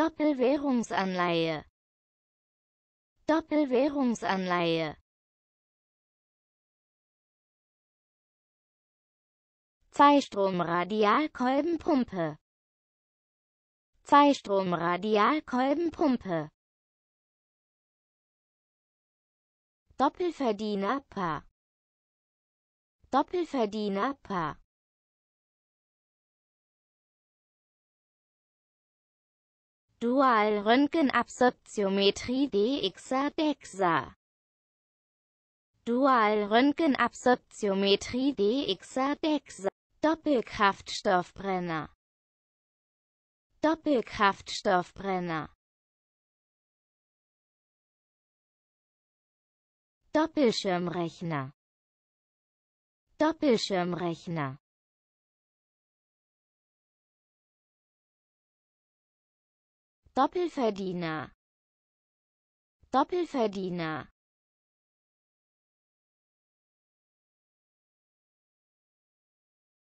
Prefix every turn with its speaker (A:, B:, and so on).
A: Doppelwährungsanleihe Doppelwährungsanleihe Zweistromradialkolbenpumpe Zweistromradialkolbenpumpe Doppelverdiener Paar Doppelverdiener Paar Dual-Röntgenabsorptiometrie DXA DEXA
B: Dual-Röntgenabsorptiometrie DXA DEXA
A: Doppelkraftstoffbrenner Doppelkraftstoffbrenner Doppelschirmrechner Doppelschirmrechner Doppelverdiener Doppelverdiener